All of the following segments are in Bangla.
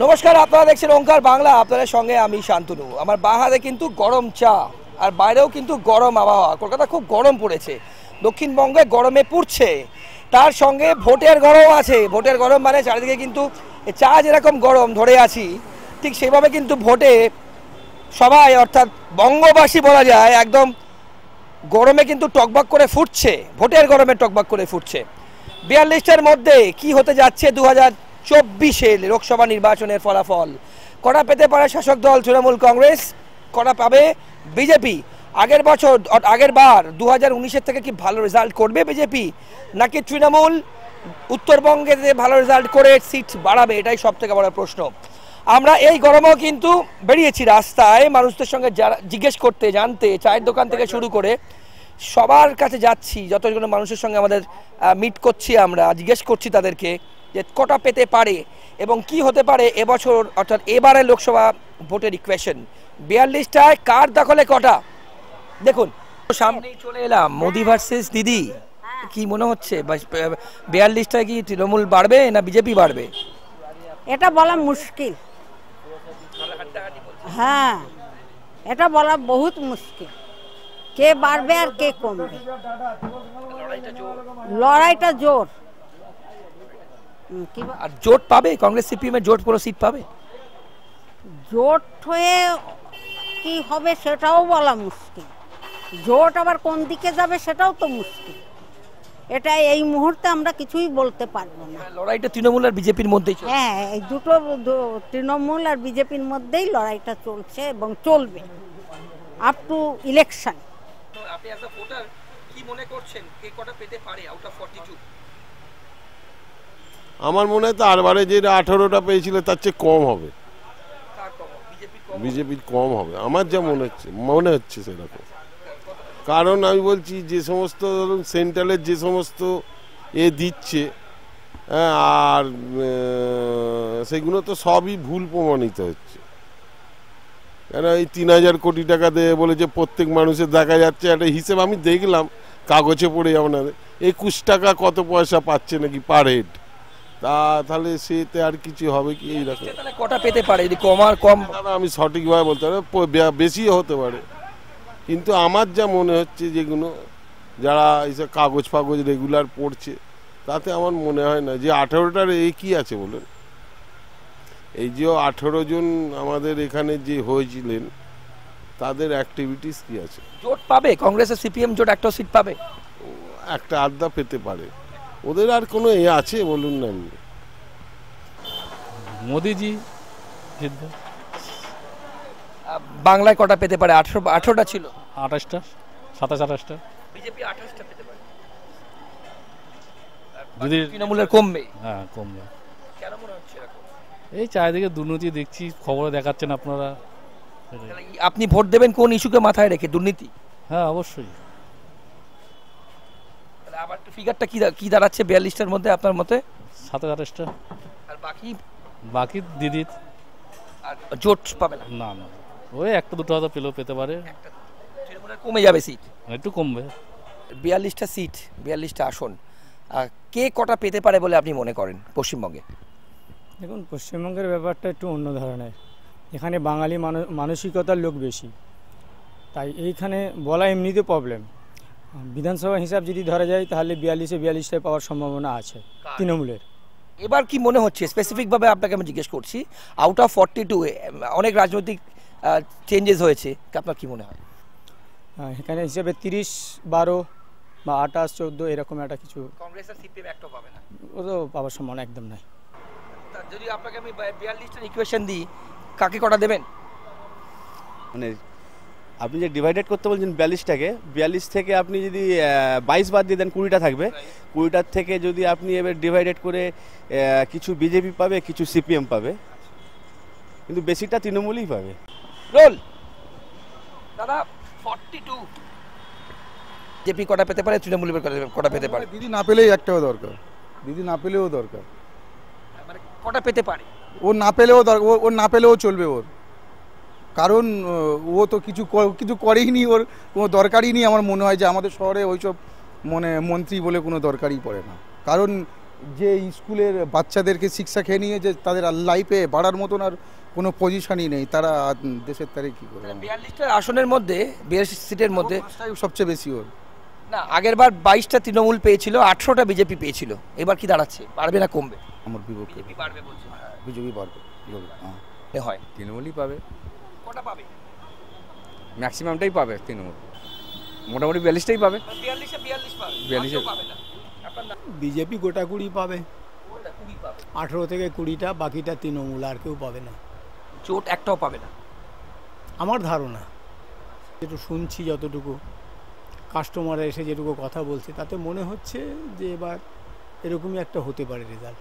নমস্কার আপনারা দেখছেন ওঙ্কার বাংলা আপনাদের সঙ্গে আমি শান্তনু আমার বাহারে কিন্তু গরম চা আর বাইরেও কিন্তু গরম আবহাওয়া কলকাতা খুব গরম পড়েছে দক্ষিণবঙ্গে গরমে পুড়ছে তার সঙ্গে ভোটের গরম আছে ভোটের গরম মানে চারিদিকে কিন্তু চা যেরকম গরম ধরে আছি ঠিক সেভাবে কিন্তু ভোটে সবাই অর্থাৎ বঙ্গবাসী বলা যায় একদম গরমে কিন্তু টকবাক করে ফুটছে ভোটের গরমে টকবাক করে ফুটছে বিয়াল্লিশটার মধ্যে কি হতে যাচ্ছে দু চব্বিশে লোকসভা নির্বাচনের ফলাফল কড়া পেতে পারে শাসক দল তৃণমূল কংগ্রেস কড়া পাবে বিজেপি আগের বছর আগের বার দু হাজার থেকে কি ভালো রেজাল্ট করবে বিজেপি নাকি তৃণমূল উত্তরবঙ্গে ভালো রেজাল্ট করে সিট বাড়াবে এটাই সব থেকে বড় প্রশ্ন আমরা এই গরমেও কিন্তু বেরিয়েছি রাস্তায় মানুষদের সঙ্গে যারা জিজ্ঞেস করতে জানতে চায়ের দোকান থেকে শুরু করে সবার কাছে যাচ্ছি যতজন মানুষের সঙ্গে আমাদের মিট করছি আমরা জিজ্ঞেস করছি তাদেরকে যে কটা পেতে পারে এবং কি হতে পারে এবছর অর্থাৎ এবারে লোকসভা ভোটের ইকুয়েশন বিয়াল্লিশটায় কার দখলে কটা দেখুন সামনেই চলে এলাম মোদি ভার্সেস দিদি কি মনে হচ্ছে বিয়াল্লিশটায় কি তৃণমূল বাড়বে না বিজেপি বাড়বে এটা বলা মুশকিল হ্যাঁ এটা বলা বহুত মুশকিল কে বাড়বে আর কে কমবে লড়াইটা জোর আর জোট পাবে কংগ্রেস সিপিএমের জোট পুরো সিট পাবে জোট হয়ে কি হবে সেটাও বলা মুশকিল জোট আবার কোন দিকে যাবে সেটাও তো মুশকিল এটা এই মুহূর্তে আমরা কিছুই বলতে পারবো না লড়াইটা তৃণমূল আর বিজেপির মধ্যেই হ্যাঁ এই দুটো তৃণমূল আর বিজেপির মধ্যেই লড়াইটা চলছে এবং চলবে আপ টু ইলেকশন আপনি অ্যাজ আ ভোটার কি মনে করছেন কে কটা পেতে পারে আউট অফ 42 আমার মনে হয় তারবারে যেটা আঠারোটা পেয়েছিল তার চেয়ে কম হবে বিজেপির কম হবে আমার যা মনে হচ্ছে মনে হচ্ছে সেরকম কারণ আমি বলছি যে সমস্ত ধরুন সেন্ট্রালের যে সমস্ত এ দিচ্ছে হ্যাঁ, আর সেগুলো তো সবই ভুল প্রমাণিত হচ্ছে কেন এই তিন হাজার কোটি টাকা দেয় বলে যে প্রত্যেক মানুষের দেখা যাচ্ছে একটা হিসেব আমি দেখলাম কাগজে পড়ে আপনাদের একুশ টাকা কত পয়সা পাচ্ছে নাকি পার হেড তা তাহলে সে সেতে আর কিছু হবে কি এইরকম তাহলে কটা পেতে পারে যদি কম আর কম আমি সঠিকভাবে বলতে পারি বেশি হতে পারে কিন্তু আমার যা মনে হচ্ছে যেগুলো যারা এইসব কাগজ ফাগজ রেগুলার পড়ছে তাতে আমার মনে হয় না যে আঠেরোটার এ কি আছে বলুন এই যে আঠেরো জন আমাদের এখানে যে হয়েছিলেন তাদের অ্যাক্টিভিটিস কি আছে জোট পাবে কংগ্রেসের সিপিএম জোট একটা সিট পাবে একটা আড্ডা পেতে পারে ওদের আর কোনো এ আছে বলুন না মোদিজি বাংলায় কটা পেতে পারে আঠারো আঠেরোটা ছিল আঠাশটা সাতাশ আঠাশটা বিজেপি আঠাশটা পেতে পারে যদি তৃণমূলের কমবে হ্যাঁ কমবে কেন মনে হচ্ছে এই চারিদিকে দুর্নীতি দেখছি খবরে দেখাচ্ছেন আপনারা আপনি ভোট দেবেন কোন ইস্যুকে মাথায় রেখে দুর্নীতি হ্যাঁ অবশ্যই আবার একটু ফিগারটা কি কি দাঁড়াচ্ছে বিয়াল্লিশটার মধ্যে আপনার মতে সাত আঠাশটা আর বাকি বাকি দিদির আর জোট পাবে না না না ওই একটা দুটো হয়তো পেলেও পেতে পারে কমে যাবে সিট একটু কমবে বিয়াল্লিশটা সিট বিয়াল্লিশটা আসন কে কটা পেতে পারে বলে আপনি মনে করেন পশ্চিমবঙ্গে দেখুন পশ্চিমবঙ্গের ব্যাপারটা একটু অন্য ধরনের এখানে বাঙালি মানসিকতার লোক বেশি তাই এইখানে বলা এমনিতে প্রবলেম বিধানসভা হিসাব যদি ধরা যায় তাহলে বিয়াল্লিশে বিয়াল্লিশটায় পাওয়ার সম্ভাবনা আছে তৃণমূলের এবার কি মনে হচ্ছে স্পেসিফিকভাবে আপনাকে আমি জিজ্ঞেস করছি আউট অফ ফর্টি টু অনেক রাজনৈতিক চেঞ্জেস হয়েছে আপনার কি মনে হয় এখানে হিসাবে তিরিশ বারো বা আঠাশ চোদ্দো এরকম একটা কিছু কংগ্রেস পাবে না ও তো পাওয়ার সম্ভাবনা একদম নাই যদি আপনাকে আমি বিয়াল্লিশটা ইকুয়েশন দিই কাকে কটা দেবেন মানে আপনি যে ডিভাইডেড করতে বলছেন বিয়াল্লিশটাকে বিয়াল্লিশ থেকে আপনি যদি বাইশ বাদ দিয়ে দেন কুড়িটা থাকবে কুড়িটার থেকে যদি আপনি এবার ডিভাইডেড করে কিছু বিজেপি পাবে কিছু সিপিএম পাবে কিন্তু বেশিটা তৃণমূলই পাবে রোল দাদা ফর্টি টু বিজেপি কটা পেতে পারে তৃণমূল কটা পেতে পারে দিদি না পেলেই একটাও দরকার দিদি না পেলেও দরকার মানে কটা পেতে পারে ও না পেলেও দরকার ও না পেলেও চলবে ওর কারণ ও তো কিছু কিছু নি ওর কোনো দরকারই নেই আমার মনে হয় যে আমাদের শহরে ওইসব মানে মন্ত্রী বলে কোনো দরকারই পড়ে না কারণ যে স্কুলের বাচ্চাদেরকে শিক্ষা খেয়ে নিয়ে যে তাদের লাইফে বাড়ার মতন আর কোনো পজিশনই নেই তারা দেশের তারে কী করে বিয়াল্লিশটা আসনের মধ্যে বিয়াল্লিশ সিটের মধ্যে সবচেয়ে বেশি ওর না আগের বার বাইশটা তৃণমূল পেয়েছিল আঠেরোটা বিজেপি পেয়েছিল এবার কি দাঁড়াচ্ছে বাড়বে না কমবে আমার বিপক্ষে বিজেপি বাড়বে বিজেপি হ্যাঁ। হয় তৃণমূলই পাবে কটা পাবে ম্যাক্সিমামটাই পাবে তৃণমূল মোটামুটি বিয়াল্লিশটাই পাবে বিয়াল্লিশে বিজেপি গোটা কুড়ি পাবে আঠেরো থেকে কুড়িটা বাকিটা তৃণমূল আর কেউ পাবে না চোট একটাও পাবে না আমার ধারণা যেটু শুনছি যতটুকু কাস্টমাররা এসে যেটুকু কথা বলছে তাতে মনে হচ্ছে যে এবার এরকমই একটা হতে পারে রেজাল্ট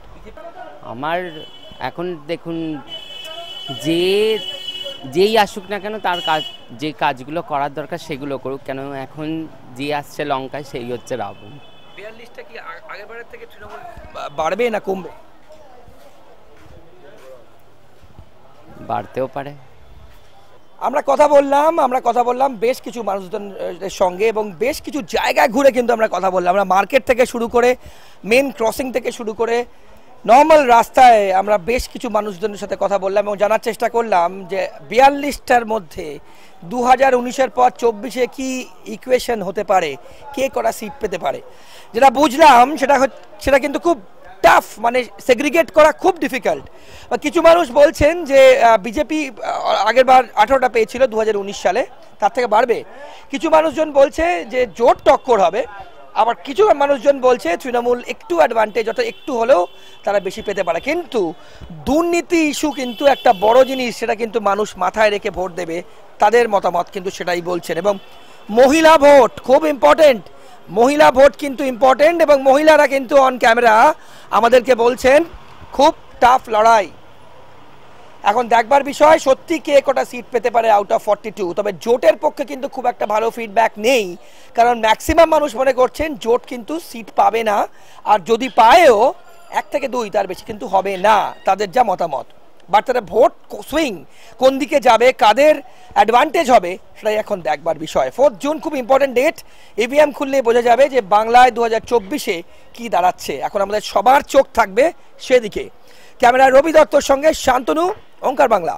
আমার এখন দেখুন যে যেই আসুক না কেন তার কাজ যে কাজগুলো করার দরকার সেগুলো করুক কেন এখন যে আসছে লঙ্কায় সেই হচ্ছে রাবণ বিয়াল্লিশটা থেকে তৃণমূল বাড়বে না কমবে বাড়তেও পারে আমরা কথা বললাম আমরা কথা বললাম বেশ কিছু মানুষজনের সঙ্গে এবং বেশ কিছু জায়গায় ঘুরে কিন্তু আমরা কথা বললাম আমরা মার্কেট থেকে শুরু করে মেন ক্রসিং থেকে শুরু করে নর্মাল রাস্তায় আমরা বেশ কিছু মানুষজনের সাথে কথা বললাম এবং জানার চেষ্টা করলাম যে বিয়াল্লিশটার মধ্যে দু হাজার উনিশের পর চব্বিশে কি ইকুয়েশন হতে পারে কে করা সিট পেতে পারে যেটা বুঝলাম সেটা সেটা কিন্তু খুব টাফ মানে সেগ্রিগেট করা খুব ডিফিকাল্ট কিছু মানুষ বলছেন যে বিজেপি আগের বার আঠেরোটা পেয়েছিল দু সালে তার থেকে বাড়বে কিছু মানুষজন বলছে যে জোর টক্কর হবে আবার কিছু মানুষজন বলছে তৃণমূল একটু অ্যাডভান্টেজ অর্থাৎ একটু হলেও তারা বেশি পেতে পারে কিন্তু দুর্নীতি ইস্যু কিন্তু একটা বড় জিনিস সেটা কিন্তু মানুষ মাথায় রেখে ভোট দেবে তাদের মতামত কিন্তু সেটাই বলছেন এবং মহিলা ভোট খুব ইম্পর্টেন্ট মহিলা ভোট কিন্তু ইম্পর্টেন্ট এবং মহিলারা কিন্তু অন ক্যামেরা আমাদেরকে বলছেন খুব টাফ লড়াই এখন দেখবার বিষয় সত্যি কে কটা সিট পেতে পারে আউট অফ ফর্টি টু তবে জোটের পক্ষে কিন্তু খুব একটা ভালো ফিডব্যাক নেই কারণ ম্যাক্সিমাম মানুষ মনে করছেন জোট কিন্তু সিট পাবে না আর যদি পায়ও এক থেকে দুই তার বেশি কিন্তু হবে না তাদের যা মতামত বাট তারা ভোট সুইং কোন দিকে যাবে কাদের অ্যাডভান্টেজ হবে সেটাই এখন দেখবার বিষয় ফোর্থ জুন খুব ইম্পর্টেন্ট ডেট ইভিএম খুললে বোঝা যাবে যে বাংলায় দু হাজার চব্বিশে কী দাঁড়াচ্ছে এখন আমাদের সবার চোখ থাকবে সেদিকে ক্যামেরা রবি দত্তর সঙ্গে শান্তনু অঙ্কার বাংলা